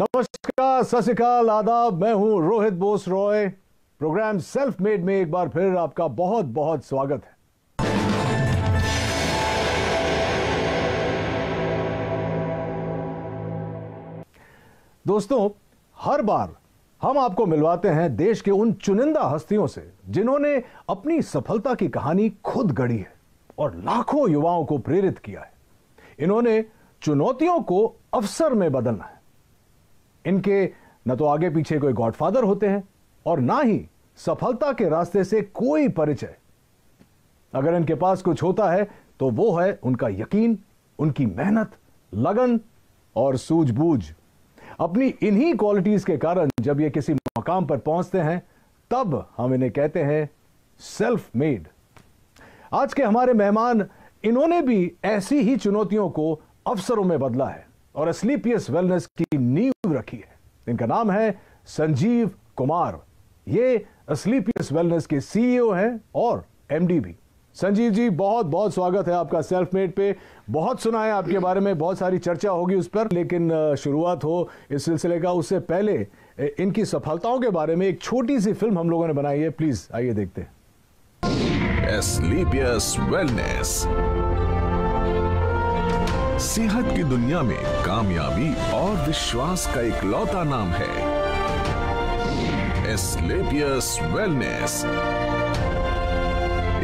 नमस्कार सत्यकाल आदाब मैं हूं Rohit Bose Roy program self made में एक बार फिर आपका बहुत बहुत स्वागत है दोस्तों हर बार हम आपको मिलवाते हैं देश के उन चुनिंदा हस्तियों से जिन्होंने अपनी सफलता की कहानी खुद गढ़ी है और लाखों युवाओं को प्रेरित किया है इन्होंने चुनौतियों को अवसर में बदलना है इनके न तो आगे पीछे कोई गॉडफादर होते हैं और ना ही सफलता के रास्ते से कोई परिचय अगर इनके पास कुछ होता है तो वो है उनका यकीन उनकी मेहनत लगन और सूझबूझ अपनी इन्हीं क्वालिटीज के कारण जब ये किसी मकाम पर पहुंचते हैं तब हम इन्हें कहते हैं सेल्फ मेड आज के हमारे मेहमान इन्होंने भी ऐसी ही चुनौतियों को अफसरों में बदला है और एसलीपीएस वेलनेस की नींव रखी है इनका नाम है संजीव कुमार ये एसलीपीएस वेलनेस के सीईओ हैं और एमडी भी संजीव जी बहुत बहुत स्वागत है आपका सेल्फ मेड पे बहुत सुना है आपके बारे में बहुत सारी चर्चा होगी उस पर लेकिन शुरुआत हो इस सिलसिले का उससे पहले इनकी सफलताओं के बारे में एक छोटी सी फिल्म हम लोगों ने बनाई है प्लीज आइए देखते हैं सेहत की दुनिया में कामयाबी और विश्वास का एक लौता नाम है एस्लेपियस वेलनेस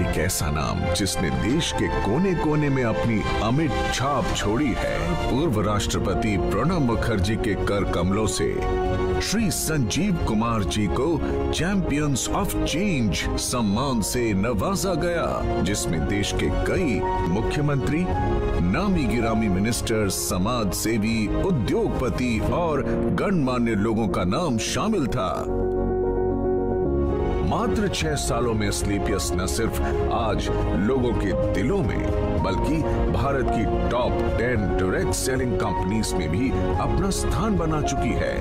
एक ऐसा नाम जिसने देश के कोने कोने में अपनी अमिट छाप छोड़ी है पूर्व राष्ट्रपति प्रणब मुखर्जी के कर कमलों से श्री संजीव कुमार जी को चैंपियंस ऑफ चेंज सम्मान से नवाजा गया जिसमें देश के कई मुख्यमंत्री नामी गिरामी मिनिस्टर समाज सेवी उद्योगपति और गणमान्य लोगों का नाम शामिल था मात्र छह सालों में स्लीपियस न सिर्फ आज लोगों के दिलों में बल्कि भारत की top ten direct selling companies में भी अपना स्थान बना चुकी है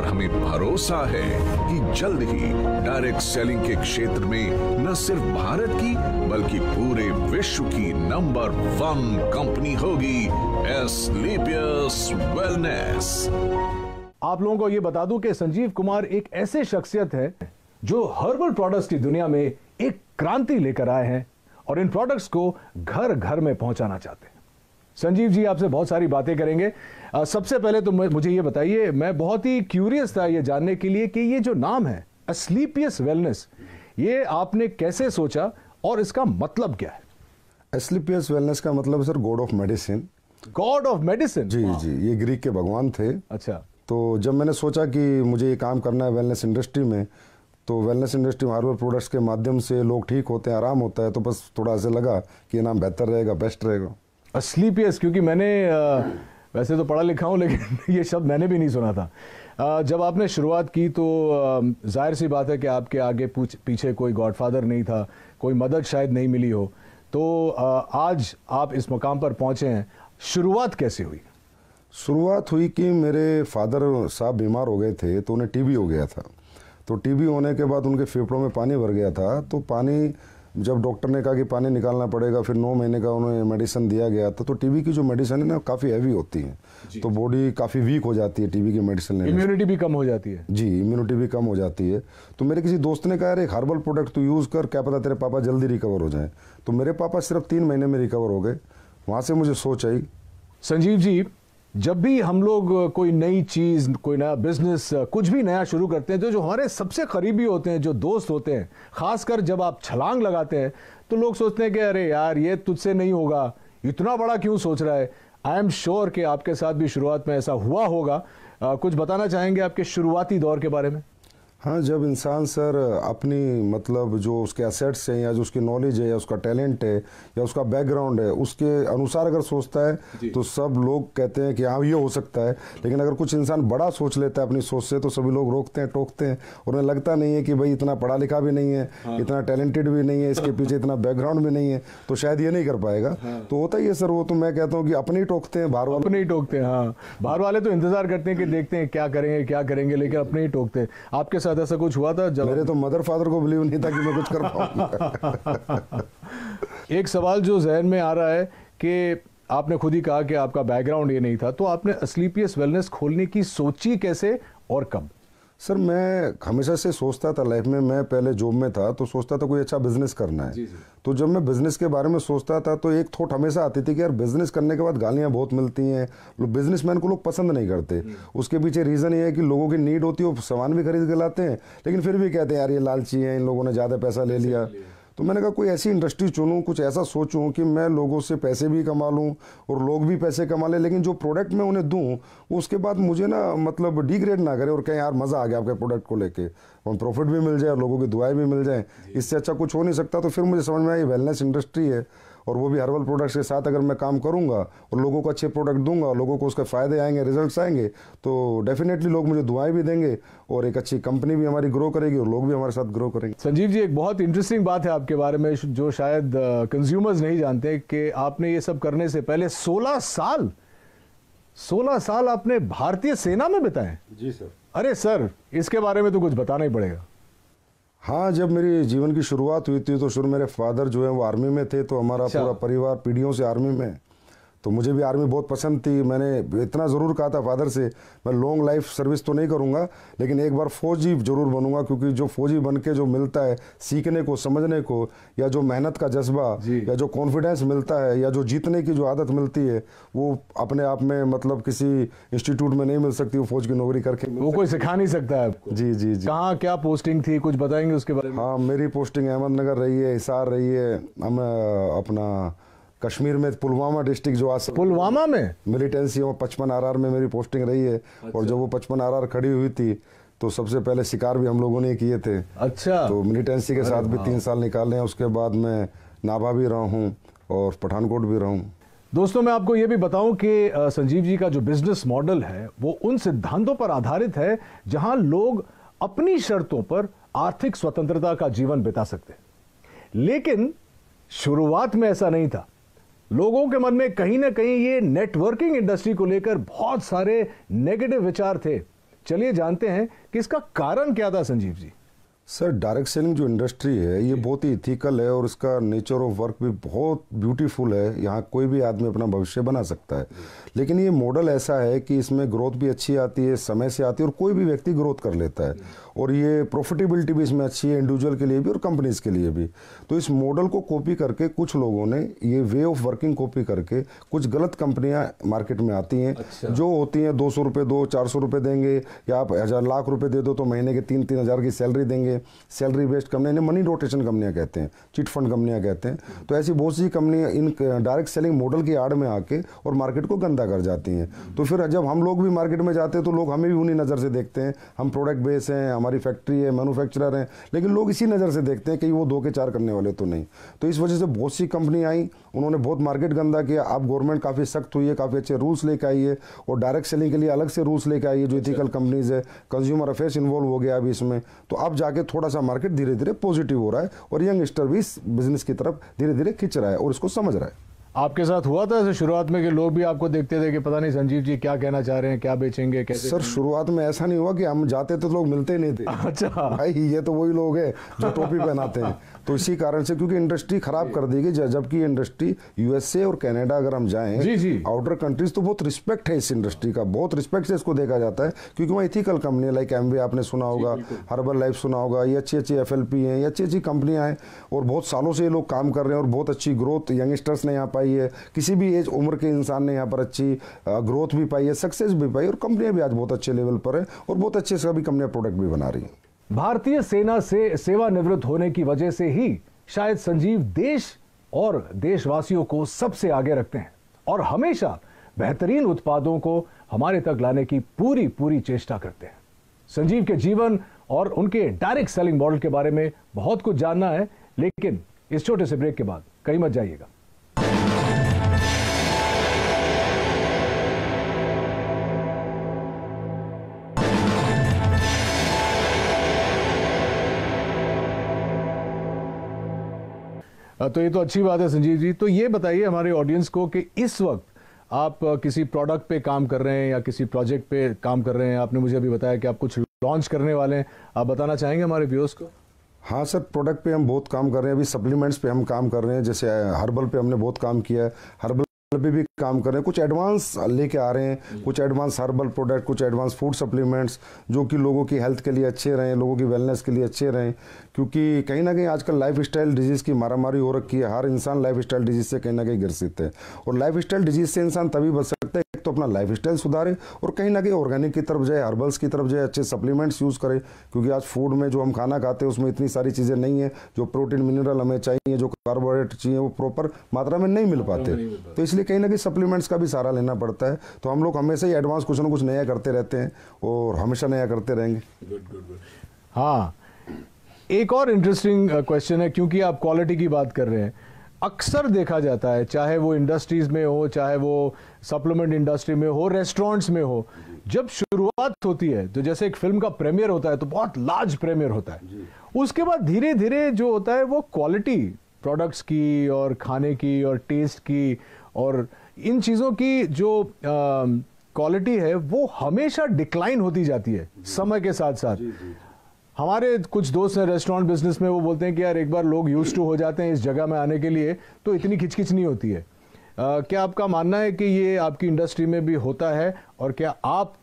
और हमें भरोसा है कि जल्द ही डायरेक्ट सेलिंग के क्षेत्र में न सिर्फ भारत की बल्कि पूरे विश्व की नंबर वन कंपनी होगी लिपियस वेलनेस आप लोगों को यह बता दूं कि संजीव कुमार एक ऐसे शख्सियत है जो हर्बल प्रोडक्ट्स की दुनिया में एक क्रांति लेकर आए हैं और इन प्रोडक्ट्स को घर घर में पहुंचाना चाहते हैं संजीव जी आपसे बहुत सारी बातें करेंगे आ, सबसे पहले तो मुझे ये बताइए मैं बहुत ही क्यूरियस था ये जानने के लिए कि ये जो नाम है अस्लीपियस वेलनेस ये आपने कैसे सोचा और इसका मतलब क्या है एस्लिपियस वेलनेस का मतलब sir god of medicine god of medicine जी जी ये ग्रीक के भगवान थे अच्छा तो जब मैंने सोचा कि मुझे ये काम करना है वेलनेस इंडस्ट्री में तो वेलनेस इंडस्ट्री में हार्बर प्रोडक्ट्स के माध्यम से लोग ठीक होते हैं आराम होता है तो बस थोड़ा ऐसे लगा कि ये नाम बेहतर रहेगा बेस्ट रहेगा स्लीपियस क्योंकि मैंने वैसे तो पढ़ा लिखा हूँ लेकिन ये शब्द मैंने भी नहीं सुना था जब आपने शुरुआत की तो जाहिर सी बात है कि आपके आगे पीछे कोई गॉडफादर नहीं था कोई मदद शायद नहीं मिली हो तो आज आप इस मुकाम पर पहुँचे हैं शुरुआत कैसे हुई शुरुआत हुई कि मेरे फादर साहब बीमार हो गए थे तो उन्हें टीबी हो गया था तो टीबी होने के बाद उनके फेफड़ों में पानी भर गया था तो पानी जब डॉक्टर ने कहा कि पानी निकालना पड़ेगा फिर नौ महीने का उन्हें मेडिसिन दिया गया था तो टीबी की जो मेडिसिन है ना काफ़ी हैवी होती है तो बॉडी काफ़ी वीक हो जाती है टीबी की मेडिसिन लेने इम्यूनिटी भी कम हो जाती है जी इम्यूनिटी भी कम हो जाती है तो मेरे किसी दोस्त ने कहा अरे हर्बल प्रोडक्ट तो यूज़ कर क्या पता तेरे पापा जल्दी रिकवर हो जाए तो मेरे पापा सिर्फ तीन महीने में रिकवर हो गए वहाँ से मुझे सोच आई संजीव जी जब भी हम लोग कोई नई चीज़ कोई नया बिजनेस कुछ भी नया शुरू करते हैं तो जो हमारे सबसे करीबी होते हैं जो दोस्त होते हैं खासकर जब आप छलांग लगाते हैं तो लोग सोचते हैं कि अरे यार ये तुझसे नहीं होगा इतना बड़ा क्यों सोच रहा है आई एम श्योर कि आपके साथ भी शुरुआत में ऐसा हुआ होगा आ, कुछ बताना चाहेंगे आपके शुरुआती दौर के बारे में हाँ जब इंसान सर अपनी मतलब जो उसके असेट्स हैं या जो उसकी नॉलेज है या उसका टैलेंट है या उसका बैकग्राउंड है उसके अनुसार अगर सोचता है तो सब लोग कहते हैं कि हाँ ये हो सकता है लेकिन अगर कुछ इंसान बड़ा सोच लेता है अपनी सोच से तो सभी लोग रोकते हैं टोकते हैं उन्हें लगता नहीं है कि भाई इतना पढ़ा लिखा भी नहीं है हाँ। इतना टैलेंटेड भी नहीं है इसके पीछे इतना बैकग्राउंड भी नहीं है तो शायद ये नहीं कर पाएगा हाँ। तो होता ही है सर वो तो मैं कहता हूँ कि अपने ही टोकते हैं बाहर वाले अपने ही टोकते हैं हाँ बाहर वाले तो इंतजार करते हैं कि हम्म। देखते हैं क्या करेंगे क्या करेंगे लेकिन अपने ही टोकते हैं आपके साथ साथ ऐसा कुछ हुआ था जब मेरे तो मदर फादर को बिलीव नहीं था कि मैं कुछ कर पाऊँ एक सवाल जो जहन में आ रहा है कि आपने खुद ही कहा कि आपका बैकग्राउंड ये नहीं था तो आपने स्लीपियस वेलनेस खोलने की सोची कैसे और कब सर मैं हमेशा से सोचता था लाइफ में मैं पहले जॉब में था तो सोचता था कोई अच्छा बिजनेस करना है जी जी। तो जब मैं बिजनेस के बारे में सोचता था तो एक थॉट हमेशा आती थी कि यार बिजनेस करने के बाद गालियाँ बहुत मिलती हैं बिजनेस मैन को लोग पसंद नहीं करते हम्म। उसके पीछे रीज़न ये है कि लोगों की नीड होती है वो सामान भी खरीद के लाते हैं लेकिन फिर भी कहते हैं यार ये लालची हैं इन लोगों ने ज़्यादा पैसा ले लिया तो मैंने कहा कोई ऐसी इंडस्ट्री चुनूँ कुछ ऐसा सोचूँ कि मैं लोगों से पैसे भी कमा लूँ और लोग भी पैसे कमा लें लेकिन जो प्रोडक्ट मैं उन्हें दूँ उसके बाद मुझे ना मतलब डिग्रेड ना करें और कहें यार मज़ा आ गया आपके प्रोडक्ट को लेके और प्रॉफिट भी मिल जाए और लोगों की दुआएँ भी मिल जाएँ इससे अच्छा कुछ हो नहीं सकता तो फिर मुझे समझ में आया ये वेलनेस इंडस्ट्री है और वो भी हर्बल प्रोडक्ट्स के साथ अगर मैं काम करूंगा और लोगों को अच्छे प्रोडक्ट दूंगा लोगों को उसके फ़ायदे आएंगे रिजल्ट आएंगे तो डेफिनेटली लोग मुझे दुआएं भी देंगे और एक अच्छी कंपनी भी हमारी ग्रो करेगी और लोग भी हमारे साथ ग्रो करेंगे संजीव जी एक बहुत इंटरेस्टिंग बात है आपके बारे में जो शायद कंज्यूमर्स नहीं जानते कि आपने ये सब करने से पहले सोलह साल सोलह साल आपने भारतीय सेना में बिताए जी सर अरे सर इसके बारे में तो कुछ बताना ही पड़ेगा हाँ जब मेरी जीवन की शुरुआत हुई थी तो शुरू मेरे फादर जो है वो आर्मी में थे तो हमारा अच्छा। पूरा परिवार पीढ़ियों से आर्मी में तो मुझे भी आर्मी बहुत पसंद थी मैंने इतना ज़रूर कहा था फादर से मैं लॉन्ग लाइफ सर्विस तो नहीं करूँगा लेकिन एक बार फौजी ज़रूर बनूंगा क्योंकि जो फौजी बन के जो मिलता है सीखने को समझने को या जो मेहनत का जज्बा या जो कॉन्फिडेंस मिलता है या जो जीतने की जो आदत मिलती है वो अपने आप में मतलब किसी इंस्टीट्यूट में नहीं मिल सकती वो फौज की नौकरी करके वो कोई सिखा नहीं सकता है जी जी जी कहाँ क्या पोस्टिंग थी कुछ बताएंगे उसके बारे में हाँ मेरी पोस्टिंग अहमदनगर रही है हिसार रही है हम अपना कश्मीर में पुलवामा डिस्ट्रिक्ट जो आज पुलवामा में मिलिटेंसी और पचपन आर में मेरी पोस्टिंग रही है अच्छा। और जब वो पचपन आर खड़ी हुई थी तो सबसे पहले शिकार भी हम लोगों ने किए थे अच्छा तो मिलिटेंसी के साथ भी तीन साल निकाले हैं उसके बाद मैं नाभा भी रहा हूँ और पठानकोट भी रहा हूँ दोस्तों मैं आपको ये भी बताऊं कि संजीव जी का जो बिजनेस मॉडल है वो उन सिद्धांतों पर आधारित है जहां लोग अपनी शर्तों पर आर्थिक स्वतंत्रता का जीवन बिता सकते लेकिन शुरुआत में ऐसा नहीं था लोगों के मन में कहीं ना कहीं ये नेटवर्किंग इंडस्ट्री को लेकर बहुत सारे नेगेटिव विचार थे चलिए जानते हैं कि इसका कारण क्या था Sanjeev ji sir direct selling जो इंडस्ट्री है ये बहुत ही इथिकल है और इसका नेचर ऑफ वर्क भी बहुत ब्यूटीफुल है यहाँ कोई भी आदमी अपना भविष्य बना सकता है लेकिन ये मॉडल ऐसा है कि इसमें ग्रोथ भी अच्छी आती है समय से आती है और कोई भी व्यक्ति ग्रोथ कर लेता है और ये प्रॉफिटेबिलिटी भी इसमें अच्छी है इंडिविजुअल के लिए भी और कंपनीज़ के लिए भी तो इस मॉडल को कॉपी करके कुछ लोगों ने ये वे ऑफ वर्किंग कॉपी करके कुछ गलत कंपनियां मार्केट में आती हैं अच्छा। जो होती हैं दो सौ रुपये दो चार सौ रुपये देंगे या आप हज़ार लाख रुपये दे दो तो महीने के तीन तीन हज़ार की सैलरी देंगे सैलरी बेस्ड कंपनियाँ इन्हें मनी रोटेशन कंपनियाँ कहते हैं चिट फंड कंपनियाँ कहते हैं तो ऐसी बहुत सी कंपनियाँ इन डायरेक्ट सेलिंग मॉडल की आड़ में आके और मार्केट को गंदा कर जाती हैं तो फिर जब हम लोग भी मार्केट में जाते हैं तो लोग हमें भी उन्हीं नज़र से देखते हैं हम प्रोडक्ट बेस हैं हमारे हमारी फैक्ट्री है मैनुफैक्चरर हैं लेकिन लोग इसी नज़र से देखते हैं कि वो दो के चार करने वाले तो नहीं तो इस वजह से बहुत सी कंपनी आई उन्होंने बहुत मार्केट गंदा किया अब गवर्नमेंट काफ़ी सख्त हुई है काफ़ी अच्छे रूल्स लेके आई है और डायरेक्ट सेलिंग के लिए अलग से रूल्स लेके आई है जो इथिकल कंपनीज़ है कंज्यूमर अफेयर्स इन्वॉल्व हो गया अभी इसमें तो अब जाके थोड़ा सा मार्केट धीरे धीरे पॉजिटिव हो रहा है और यंगस्टर भी इस बिज़नेस की तरफ धीरे धीरे खिंच रहा है और इसको समझ रहा है आपके साथ हुआ था ऐसे शुरुआत में कि लोग भी आपको देखते थे कि पता नहीं संजीव जी क्या कहना चाह रहे हैं क्या बेचेंगे कैसे सर शुरुआत में ऐसा नहीं हुआ कि हम जाते तो लोग मिलते नहीं थे अच्छा भाई ये तो वही लोग हैं जो टोपी पहनाते हैं तो इसी कारण से क्योंकि इंडस्ट्री खराब कर दी गई जबकि इंडस्ट्री यूएसए और कनाडा अगर हम जाएं जी जी आउटर कंट्रीज तो बहुत रिस्पेक्ट है इस इंडस्ट्री का बहुत रिस्पेक्ट से इसको देखा जाता है क्योंकि वहाँ इथिकल कंपनी लाइक एम आपने सुना होगा हर्बल लाइफ सुना होगा ये अच्छी अच्छी एफ हैं ये अच्छी अच्छी कंपनियां हैं और बहुत सालों से ये लोग काम कर रहे हैं और बहुत अच्छी ग्रोथ यंगस्टर्स ने यहाँ पर पाई है किसी भी एज उम्र के इंसान ने यहाँ पर अच्छी ग्रोथ भी पाई है सक्सेस भी पाई और कंपनियाँ भी आज बहुत अच्छे लेवल पर है और बहुत अच्छे सभी कंपनियाँ प्रोडक्ट भी बना रही हैं भारतीय सेना से सेवानिवृत्त होने की वजह से ही शायद संजीव देश और देशवासियों को सबसे आगे रखते हैं और हमेशा बेहतरीन उत्पादों को हमारे तक लाने की पूरी पूरी चेष्टा करते हैं संजीव के जीवन और उनके डायरेक्ट सेलिंग मॉडल के बारे में बहुत कुछ जानना है लेकिन इस छोटे से ब्रेक के बाद कहीं मत जाइएगा तो ये तो अच्छी बात है संजीव जी तो ये बताइए हमारे ऑडियंस को कि इस वक्त आप किसी प्रोडक्ट पे काम कर रहे हैं या किसी प्रोजेक्ट पे काम कर रहे हैं आपने मुझे अभी बताया कि आप कुछ लॉन्च करने वाले हैं आप बताना चाहेंगे हमारे व्यूअर्स को हाँ सर प्रोडक्ट पे हम बहुत काम कर रहे हैं अभी सप्लीमेंट्स पे हम काम कर रहे हैं जैसे हर्बल पे हमने बहुत काम किया है हर्बल पे भी काम कर रहे हैं कुछ एडवांस लेके आ रहे हैं कुछ एडवांस हर्बल प्रोडक्ट कुछ एडवांस फूड सप्लीमेंट्स जो कि लोगों की हेल्थ के लिए अच्छे रहें लोगों की वेलनेस के लिए अच्छे रहें क्योंकि कहीं ना कहीं आजकल लाइफ स्टाइल डिजीज़ की मारामारी हो रखी है हर इंसान लाइफ स्टाइल डिजीज़ से कहीं ना कहीं ग्रसित है और लाइफ स्टाइल डिजीज़ से इंसान तभी बच तो अपना लाइफ स्टाइल सुधारें और कहीं ना कहीं ऑर्गेनिक की तरफ जाए हर्बल्स की तरफ जाए अच्छे सप्लीमेंट्स यूज़ करें क्योंकि आज फूड में जो हम खाना खाते हैं उसमें इतनी सारी चीज़ें नहीं हैं जो प्रोटीन मिनरल हमें चाहिए जो कार्बोहाइड्रेट चाहिए वो प्रॉपर मात्रा में नहीं मिल पाते तो इसलिए कहीं ना कहीं सप्लीमेंट्स का भी सहारा लेना पड़ता है तो हम लोग हमेशा ही एडवांस कुछ ना कुछ नया करते रहते हैं और हमेशा नया करते रहेंगे हाँ एक और इंटरेस्टिंग क्वेश्चन uh, है क्योंकि आप क्वालिटी की बात कर रहे हैं अक्सर देखा जाता है चाहे वो इंडस्ट्रीज़ में हो चाहे वो सप्लीमेंट इंडस्ट्री में हो रेस्टोरेंट्स में हो जब शुरुआत होती है तो जैसे एक फिल्म का प्रीमियर होता है तो बहुत लार्ज प्रीमियर होता है उसके बाद धीरे धीरे जो होता है वो क्वालिटी प्रोडक्ट्स की और खाने की और टेस्ट की और इन चीज़ों की जो क्वालिटी है वो हमेशा डिक्लाइन होती जाती है समय के साथ साथ जी, जी। हमारे कुछ दोस्त हैं रेस्टोरेंट बिजनेस में वो बोलते हैं कि यार एक बार लोग यूज टू हो जाते हैं इस जगह में आने के लिए तो इतनी खिचखिच नहीं होती है क्या आपका मानना है कि ये आपकी इंडस्ट्री में भी होता है और क्या आप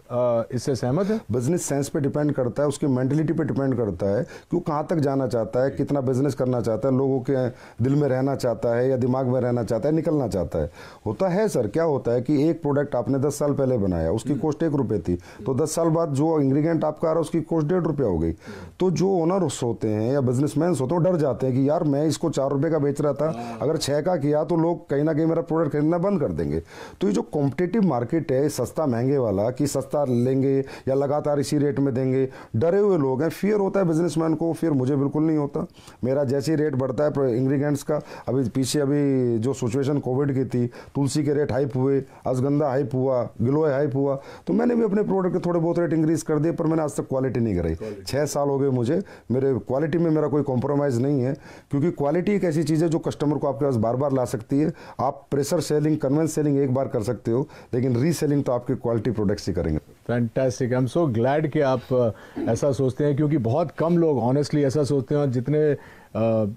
इससे सहमत हैं बिजनेस सेंस पे डिपेंड करता है उसकी मेंटेलिटी पे डिपेंड करता है कि वो कहाँ तक जाना चाहता है कितना बिजनेस करना चाहता है लोगों के दिल में रहना चाहता है या दिमाग में रहना चाहता है निकलना चाहता है होता है सर क्या होता है कि एक प्रोडक्ट आपने दस साल पहले बनाया उसकी कॉस्ट हम्म। एक रुपये थी तो दस साल बाद जो इंग्रीडियंट आपका आ रहा है उसकी कॉस्ट डेढ़ रुपया हो गई हम्म। तो जो ओनर्स होते हैं या बिजनेस होते हैं डर जाते हैं कि यार मैं इसको चार रुपये का बेच रहा था हाँ। अगर छः का किया तो लोग कहीं ना कहीं मेरा प्रोडक्ट खरीदना बंद कर देंगे तो ये जो कॉम्पिटेटिव मार्केट है सस्ता महंगा महंगे वाला कि सस्ता लेंगे या लगातार इसी रेट में देंगे डरे हुए लोग हैं फियर होता है बिजनेसमैन को फिर मुझे बिल्कुल नहीं होता मेरा जैसे ही रेट बढ़ता है इंग्रीडियंट्स का अभी पीछे अभी जो सिचुएशन कोविड की थी तुलसी के रेट हाइप हुए अजगंधा हाइप हुआ गिलोय हाइप हुआ तो मैंने भी अपने प्रोडक्ट के थोड़े बहुत रेट इंक्रीज़ कर दिए पर मैंने आज तक क्वालिटी नहीं कराई छः साल हो गए मुझे मेरे क्वालिटी में मेरा कोई कॉम्प्रोमाइज़ नहीं है क्योंकि क्वालिटी एक ऐसी चीज़ है जो कस्टमर को आपके पास बार बार ला सकती है आप प्रेशर सेलिंग कन्वेंस सेलिंग एक बार कर सकते हो लेकिन रीसेलिंग तो आपकी क्वालिटी क्वालिटी प्रोडक्ट्स ही करेंगे fantastic I am so glad कि आप uh, ऐसा सोचते हैं क्योंकि बहुत कम लोग ऑनेस्टली ऐसा सोचते हैं और जितने आ, uh,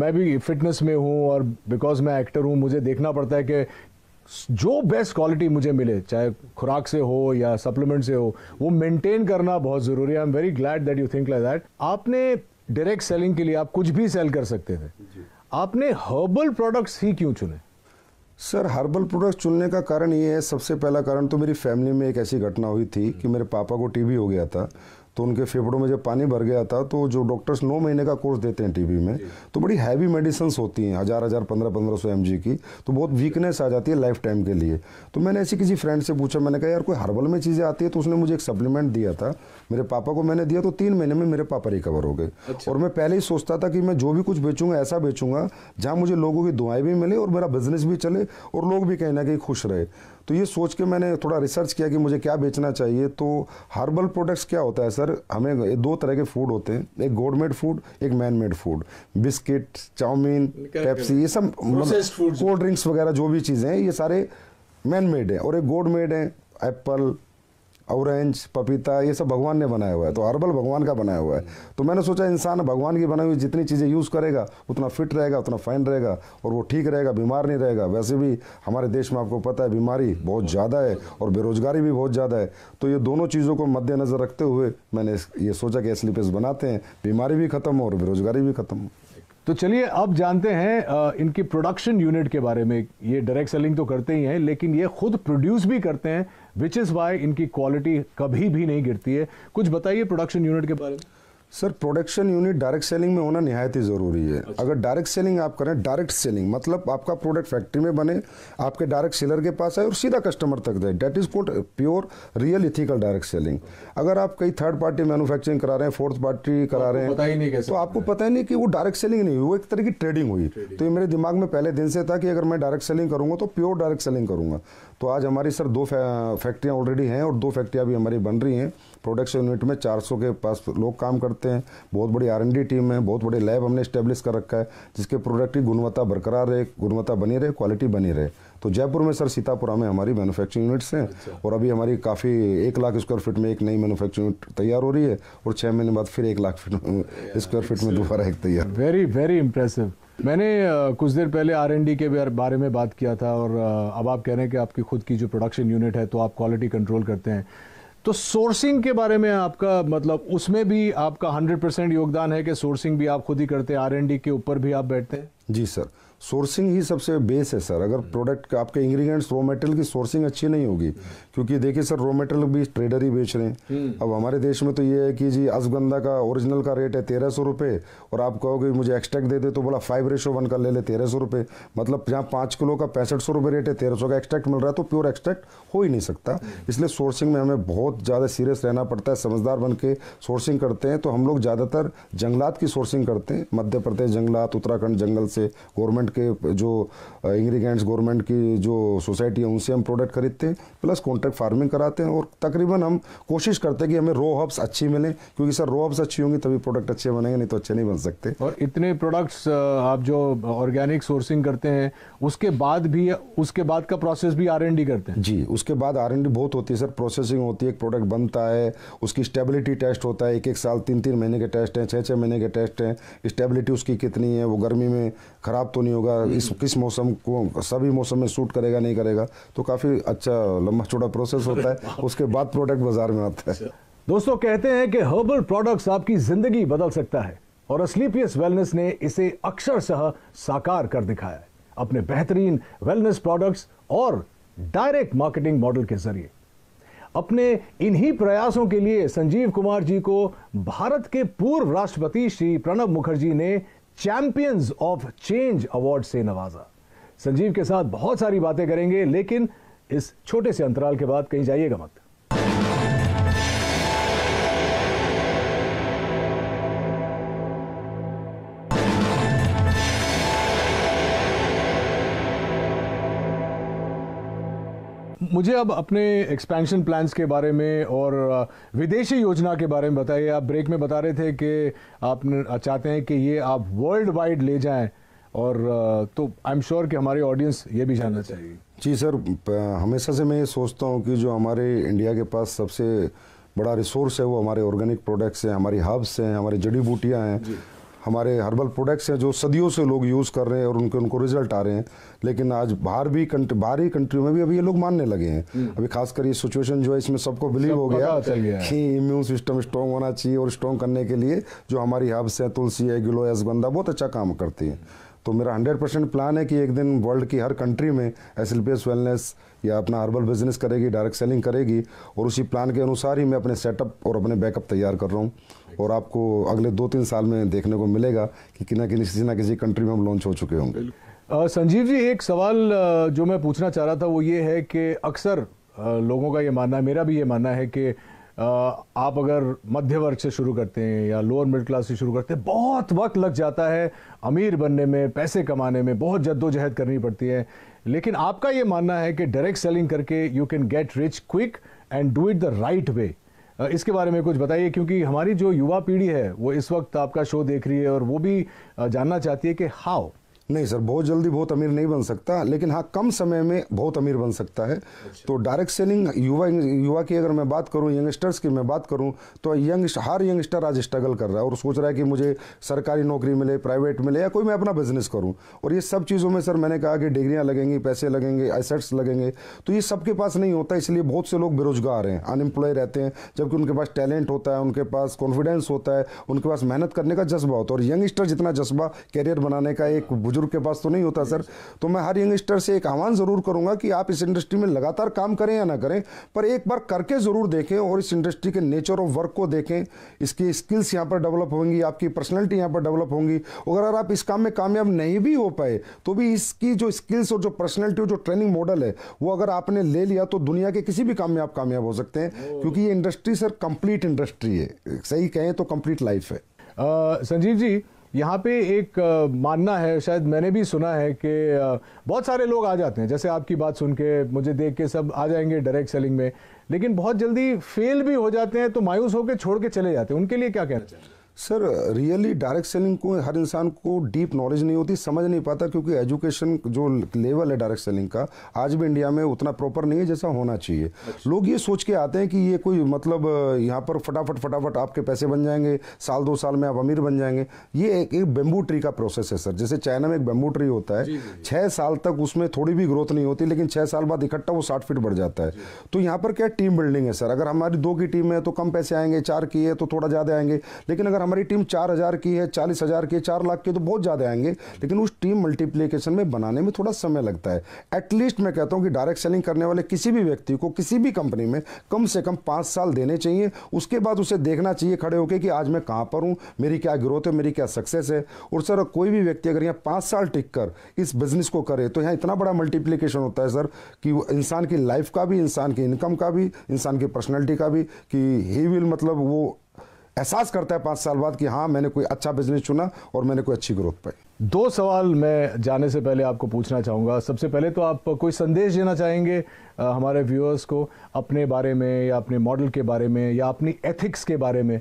मैं भी फिटनेस में हूँ और बिकॉज मैं एक्टर हूँ मुझे देखना पड़ता है कि जो बेस्ट क्वालिटी मुझे मिले चाहे खुराक से हो या सप्लीमेंट से हो वो मेंटेन करना बहुत ज़रूरी है I am very glad that you think like that आपने डायरेक्ट सेलिंग के लिए आप कुछ भी सेल कर सकते थे आपने हर्बल प्रोडक्ट्स ही क्यों चुने सर हर्बल प्रोडक्ट चुनने का कारण ये है सबसे पहला कारण तो मेरी फैमिली में एक ऐसी घटना हुई थी कि मेरे पापा को टीबी हो गया था तो उनके फेफड़ों में जब पानी भर गया था तो जो डॉक्टर्स नौ महीने का कोर्स देते हैं टीबी में तो बड़ी हैवी मेडिसन्स होती हैं हज़ार हज़ार पंद्रह पंद्रह सौ एम की तो बहुत वीकनेस आ जाती है लाइफ टाइम के लिए तो मैंने ऐसी किसी फ्रेंड से पूछा मैंने कहा यार कोई हर्बल में चीज़ें आती है तो उसने मुझे एक सप्लीमेंट दिया था मेरे पापा को मैंने दिया तो तीन महीने में मेरे पापा रिकवर हो गए अच्छा। और मैं पहले ही सोचता था कि मैं जो भी कुछ बेचूंगा ऐसा बेचूंगा जहाँ मुझे लोगों की दुआएं भी मिले और मेरा बिजनेस भी चले और लोग भी कहीं ना कहीं खुश रहे तो ये सोच के मैंने थोड़ा रिसर्च किया कि मुझे क्या बेचना चाहिए तो हर्बल प्रोडक्ट्स क्या होता है सर हमें दो तरह के फूड होते हैं एक गोडमेड फूड एक man made food biscuit chow mein Pepsi ये सब कोल्ड मतलब ड्रिंक्स वगैरह जो भी चीज़ें हैं ये सारे मैन मेड हैं और एक गोड मेड हैं एप्पल ऑरेंज पपीता ये सब भगवान ने बनाया हुआ है तो हर्बल भगवान का बनाया हुआ है तो मैंने सोचा इंसान भगवान की बनाई हुई जितनी चीज़ें यूज़ करेगा उतना फिट रहेगा उतना फाइन रहेगा और वो ठीक रहेगा बीमार नहीं रहेगा वैसे भी हमारे देश में आपको पता है बीमारी बहुत ज़्यादा है और बेरोजगारी भी बहुत ज़्यादा है तो ये दोनों चीज़ों को मद्देनज़र रखते हुए मैंने ये सोचा कि स्लीपेस बनाते हैं बीमारी भी ख़त्म हो और बेरोजगारी भी ख़त्म हो तो चलिए अब जानते हैं इनकी प्रोडक्शन यूनिट के बारे में ये डायरेक्ट सेलिंग तो करते ही हैं लेकिन ये खुद प्रोड्यूस भी करते हैं विच इज़ वाई इनकी क्वालिटी कभी भी नहीं गिरती है कुछ बताइए प्रोडक्शन यूनिट के बारे में sir production unit direct selling में होना नहायत ही ज़रूरी है अच्छा। अगर डायरेक्ट सेलिंग आप करें डायरेक्ट सेलिंग मतलब आपका प्रोडक्ट फैक्ट्री में बने आपके डायरेक्ट सेलर के पास आए और सीधा कस्टमर तक जाए that is quote pure real ethical direct selling अगर आप कई थर्ड पार्टी मैनुफैक्चरिंग करा रहे हैं फोर्थ पार्टी करा रहे हैं तो आपको पता ही नहीं कि वो डायरेक्ट सेलिंग नहीं हुई वो एक तरह की ट्रेडिंग हुई तो ये मेरे दिमाग में पहले दिन से था कि अगर मैं डायरेक्ट सेलिंग करूँगा तो प्योर डायरेक्ट सेलिंग करूँगा तो आज हमारी सर दो फैक्ट्रियाँ ऑलरेडी हैं और दो फैक्ट्रियाँ भी हमारी बन रही हैं प्रोडक्शन यूनिट में 400 के पास लोग काम करते हैं बहुत बड़ी आर टीम है बहुत बड़े लैब हमने इस्टेब्लिश कर रखा है जिसके प्रोडक्ट की गुणवत्ता बरकरार रहे गुणवत्ता बनी रहे क्वालिटी बनी रहे तो जयपुर में सर सीतापुरा में हमारी मैनुफैक्चरिंग यूनिट्स हैं अच्छा। और अभी हमारी काफ़ी एक लाख स्क्वायर फीट में एक नई मैनुफैक्चरिंग यूनिट तैयार हो रही है और छः महीने बाद फिर एक लाख फीट स्क्वायर फीट में uh, दोबारा एक तैयार वेरी वेरी इंप्रेसिव मैंने uh, कुछ देर पहले आर के बारे में बात किया था और uh, अब आप कह रहे हैं कि आपकी खुद की जो प्रोडक्शन यूनिट है तो आप क्वालिटी कंट्रोल करते हैं तो सोर्सिंग के बारे में आपका मतलब उसमें भी आपका 100 परसेंट योगदान है कि सोर्सिंग भी आप खुद ही करते हैं आर के ऊपर भी आप बैठते हैं जी सर सोर्सिंग ही सबसे बेस है सर अगर प्रोडक्ट hmm. आपके इंग्रेडिएंट्स रॉ मटेरियल की सोर्सिंग अच्छी नहीं होगी क्योंकि देखिए सर रॉ मटेरियल भी ट्रेडर ही बेच रहे हैं hmm. अब हमारे देश में तो ये है कि जी असगंधा का ओरिजिनल का रेट है तेरह सौ रुपये और आप कहोगे मुझे एक्स्ट्रैक्ट दे दे तो बोला फाइव रेशो वन का ले ले तेरह सौ रुपये मतलब जहाँ पाँच किलो का पैंसठ सौ रुपये रेट है तेरह सौ का एक्स्ट्रैक्ट मिल रहा है तो प्योर एक्स्ट्रैक्ट हो ही नहीं सकता hmm. इसलिए सोर्सिंग में हमें बहुत ज़्यादा सीरियस रहना पड़ता है समझदार बन के सोर्सिंग करते हैं तो हम लोग ज़्यादातर जंगलात की सोर्सिंग करते हैं मध्य प्रदेश जंगलात उत्तराखंड जंगल से गवर्नमेंट गवर्नमेंट के जो इंग्रीडियंट्स uh, गवर्नमेंट की जो सोसाइटी है उनसे हम प्रोडक्ट खरीदते हैं प्लस कॉन्ट्रैक्ट फार्मिंग कराते हैं और तकरीबन हम कोशिश करते हैं कि हमें रो हब्स अच्छी मिलें क्योंकि सर रो हब्स अच्छी होंगी तभी प्रोडक्ट अच्छे बनेंगे नहीं तो अच्छे नहीं बन सकते और इतने प्रोडक्ट्स uh, आप जो ऑर्गेनिक सोर्सिंग करते हैं उसके बाद भी उसके बाद का प्रोसेस भी आर करते हैं जी उसके बाद आर बहुत होती है सर प्रोसेसिंग होती है एक प्रोडक्ट बनता है उसकी स्टेबिलिटी टेस्ट होता है एक एक साल तीन तीन महीने के टेस्ट हैं छः छः महीने के टेस्ट हैं स्टेबिलिटी उसकी कितनी है वो गर्मी में ख़राब तो नहीं हो होगा हम्म। इस किस मौसम को सभी मौसम में सूट करेगा नहीं करेगा तो काफ़ी अच्छा लंबा चौड़ा प्रोसेस होता है उसके बाद प्रोडक्ट बाजार में आता है अच्छा। दोस्तों कहते हैं कि हर्बल प्रोडक्ट्स आपकी जिंदगी बदल सकता है और असलीपियस वेलनेस ने इसे अक्षर सह साकार कर दिखाया है अपने बेहतरीन वेलनेस प्रोडक्ट्स और डायरेक्ट मार्केटिंग मॉडल के जरिए अपने इन्हीं प्रयासों के लिए संजीव कुमार जी को भारत के पूर्व राष्ट्रपति श्री प्रणब मुखर्जी ने चैंपियंस ऑफ चेंज अवार्ड से नवाजा संजीव के साथ बहुत सारी बातें करेंगे लेकिन इस छोटे से अंतराल के बाद कहीं जाइएगा मत मुझे अब अपने एक्सपेंशन प्लान्स के बारे में और विदेशी योजना के बारे में बताइए आप ब्रेक में बता रहे थे कि आप चाहते हैं कि ये आप वर्ल्ड वाइड ले जाएं और तो आई एम श्योर कि हमारे ऑडियंस ये भी जानना चाहिए जी सर हमेशा से मैं ये सोचता हूँ कि जो हमारे इंडिया के पास सबसे बड़ा रिसोर्स है वो हमारे ऑर्गेनिक प्रोडक्ट्स हैं हमारी हर्ब्स हैं हमारी जड़ी बूटियाँ हैं हमारे हर्बल प्रोडक्ट्स हैं जो सदियों से लोग यूज़ कर रहे हैं और उनके उनको रिजल्ट आ रहे हैं लेकिन आज बाहर भी कंट्री बाहरी कंट्री में भी अभी ये लोग मानने लगे हैं हम्म। अभी खासकर ये सिचुएशन जो है इसमें सबको बिलीव सब हो गया, कि इम्यून सिस्टम स्ट्रॉन्ग होना चाहिए और स्ट्रॉन्ग करने के लिए जो हमारी हर्ब्स हैं तुलसी है गिलो असगंधा बहुत अच्छा काम करती है तो मेरा 100 परसेंट प्लान है कि एक दिन वर्ल्ड की हर कंट्री में एस एल वेलनेस या अपना हर्बल बिजनेस करेगी डायरेक्ट सेलिंग करेगी और उसी प्लान के अनुसार ही मैं अपने सेटअप और अपने बैकअप तैयार कर रहा हूँ और आपको अगले दो तीन साल में देखने को मिलेगा कि किसी ना किसी ना किसी कंट्री में हम लॉन्च हो चुके होंगे संजीव जी एक सवाल जो मैं पूछना चाह रहा था वो ये है कि अक्सर लोगों का ये मानना है मेरा भी ये मानना है कि आप अगर मध्य वर्ग से शुरू करते हैं या लोअर मिडिल क्लास से शुरू करते हैं बहुत वक्त लग जाता है अमीर बनने में पैसे कमाने में बहुत जद्दोजहद करनी पड़ती है लेकिन आपका ये मानना है कि डायरेक्ट सेलिंग करके you can get rich quick and do it the right way इसके बारे में कुछ बताइए क्योंकि हमारी जो युवा पीढ़ी है वो इस वक्त आपका शो देख रही है और वो भी जानना चाहती है कि हाउ नहीं सर बहुत जल्दी बहुत अमीर नहीं बन सकता लेकिन हाँ कम समय में बहुत अमीर बन सकता है अच्छा। तो डायरेक्ट सेलिंग युवा युवा की अगर मैं बात करूँ यंगस्टर्स की मैं बात करूँ तो यंग हर यंगस्टर आज स्ट्रगल कर रहा है और सोच रहा है कि मुझे सरकारी नौकरी मिले प्राइवेट मिले या कोई मैं अपना बिजनेस करूँ और ये सब चीज़ों में सर मैंने कहा कि डिग्रियाँ लगेंगी पैसे लगेंगे एसेट्स लगेंगे तो ये सबके पास नहीं होता इसलिए बहुत से लोग बेरोजगार हैं अनएम्प्लॉय रहते हैं जबकि उनके पास टैलेंट होता है उनके पास कॉन्फिडेंस होता है उनके पास मेहनत करने का जज्बा होता है और यंगस्टर जितना जज्बा कैरियर बनाने का एक बुजुर्ग बुजुर्ग के पास तो नहीं होता सर तो मैं हर यंगस्टर से एक आह्वान ज़रूर करूंगा कि आप इस इंडस्ट्री में लगातार काम करें या ना करें पर एक बार करके ज़रूर देखें और इस इंडस्ट्री के नेचर ऑफ वर्क को देखें इसकी स्किल्स यहाँ पर डेवलप होंगी आपकी पर्सनैलिटी यहाँ पर डेवलप होंगी अगर आप इस काम में कामयाब नहीं भी हो पाए तो भी इसकी जो स्किल्स और जो पर्सनैलिटी और जो ट्रेनिंग मॉडल है वो अगर आपने ले लिया तो दुनिया के किसी भी काम में आप कामयाब हो सकते हैं क्योंकि ये इंडस्ट्री सर कंप्लीट इंडस्ट्री है सही कहें तो कंप्लीट लाइफ है संजीव जी यहाँ पे एक मानना है शायद मैंने भी सुना है कि बहुत सारे लोग आ जाते हैं जैसे आपकी बात सुन के मुझे देख के सब आ जाएंगे डायरेक्ट सेलिंग में लेकिन बहुत जल्दी फेल भी हो जाते हैं तो मायूस होकर छोड़ के चले जाते हैं उनके लिए क्या कहना चाहिए सर रियली डायरेक्ट सेलिंग को हर इंसान को डीप नॉलेज नहीं होती समझ नहीं पाता क्योंकि एजुकेशन जो लेवल है डायरेक्ट सेलिंग का आज भी इंडिया में उतना प्रॉपर नहीं है जैसा होना चाहिए अच्छा। लोग ये सोच के आते हैं कि ये कोई मतलब यहाँ पर फटाफट फटाफट आपके पैसे बन जाएंगे साल दो साल में आप अमीर बन जाएंगे ये एक, एक बेम्बू ट्री का प्रोसेस है सर जैसे चाइना में एक बेम्बू ट्री होता है छः साल तक उसमें थोड़ी भी ग्रोथ नहीं होती लेकिन छः साल बाद इकट्ठा वो साठ फीट बढ़ जाता है तो यहाँ पर क्या टीम बिल्डिंग है सर अगर हमारी दो की टीम है तो कम पैसे आएंगे चार की है तो थोड़ा ज़्यादा आएंगे लेकिन अगर अगर हमारी टीम चार हज़ार की है चालीस हज़ार की है चार लाख की तो बहुत ज़्यादा आएंगे लेकिन उस टीम मल्टीप्लीकेशन में बनाने में थोड़ा समय लगता है एटलीस्ट मैं कहता हूँ कि डायरेक्ट सेलिंग करने वाले किसी भी व्यक्ति को किसी भी कंपनी में कम से कम पाँच साल देने चाहिए उसके बाद उसे देखना चाहिए खड़े होकर कि आज मैं कहाँ पर हूँ मेरी क्या ग्रोथ है मेरी क्या सक्सेस है और सर कोई भी व्यक्ति अगर यहाँ पाँच साल टिक कर इस बिज़नेस को करे तो यहाँ इतना बड़ा मल्टीप्लीकेशन होता है सर कि इंसान की लाइफ का भी इंसान की इनकम का भी इंसान की पर्सनैलिटी का भी कि ही विल मतलब वो एहसास करता है पाँच साल बाद कि हाँ मैंने कोई अच्छा बिजनेस चुना और मैंने कोई अच्छी ग्रोथ पाई दो सवाल मैं जाने से पहले आपको पूछना चाहूँगा सबसे पहले तो आप कोई संदेश देना चाहेंगे आ, हमारे व्यूअर्स को अपने बारे में या अपने मॉडल के बारे में या अपनी एथिक्स के बारे में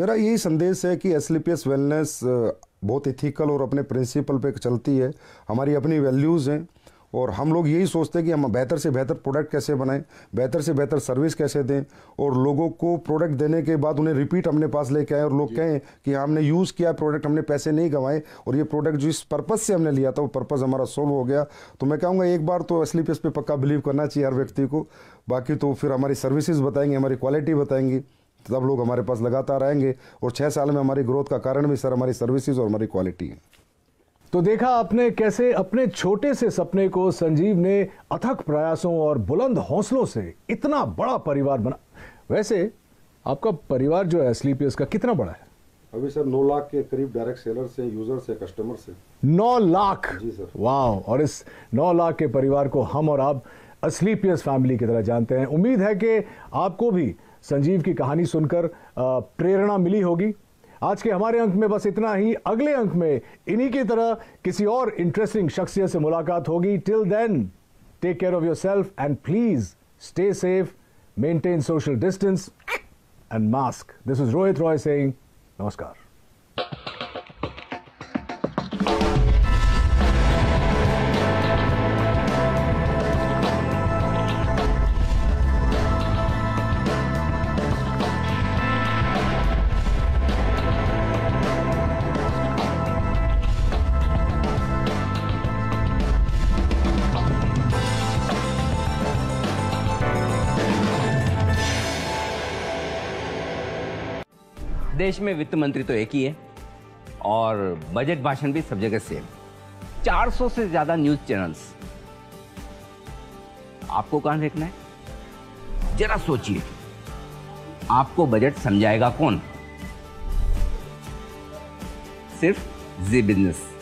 मेरा यही संदेश है कि एस वेलनेस बहुत इथिकल और अपने प्रिंसिपल पे चलती है हमारी अपनी वैल्यूज़ हैं और हम लोग यही सोचते हैं कि हम बेहतर से बेहतर प्रोडक्ट कैसे बनाएं बेहतर से बेहतर सर्विस कैसे दें और लोगों को प्रोडक्ट देने के बाद उन्हें रिपीट अपने पास लेके आए और लोग कहें कि हमने यूज़ किया प्रोडक्ट हमने पैसे नहीं गंवाए और ये प्रोडक्ट जिस पर्पज़ से हमने लिया था वो पर्पज़ हमारा सोल्व हो गया तो मैं कहूँगा एक बार तो असली पे पक्का बिलीव करना चाहिए हर व्यक्ति को बाकी तो फिर हमारी सर्विसेज बताएंगे हमारी क्वालिटी बताएंगी तब लोग हमारे पास लगातार आएंगे और छः साल में हमारी ग्रोथ का कारण भी सर हमारी सर्विसेज और हमारी क्वालिटी है तो देखा आपने कैसे अपने छोटे से सपने को संजीव ने अथक प्रयासों और बुलंद हौसलों से इतना बड़ा परिवार बना वैसे आपका परिवार जो है स्लीपियस e का कितना बड़ा है अभी सर नौ लाख के करीब डायरेक्ट सेलर से यूजर से कस्टमर से नौ लाख जी सर वाह और इस नौ लाख के परिवार को हम और आप स्लीपियस फैमिली e की तरह जानते हैं उम्मीद है कि आपको भी संजीव की कहानी सुनकर प्रेरणा मिली होगी आज के हमारे अंक में बस इतना ही अगले अंक में इन्हीं की तरह किसी और इंटरेस्टिंग शख्सियत से मुलाकात होगी till then take care of yourself and please stay safe maintain social distance and mask this is Rohit Roy Singh नमस्कार देश में वित्त मंत्री तो एक ही है और बजट भाषण भी सब जगह सेम 400 से ज्यादा न्यूज चैनल्स आपको कहां देखना है जरा सोचिए आपको बजट समझाएगा कौन सिर्फ जी बिजनेस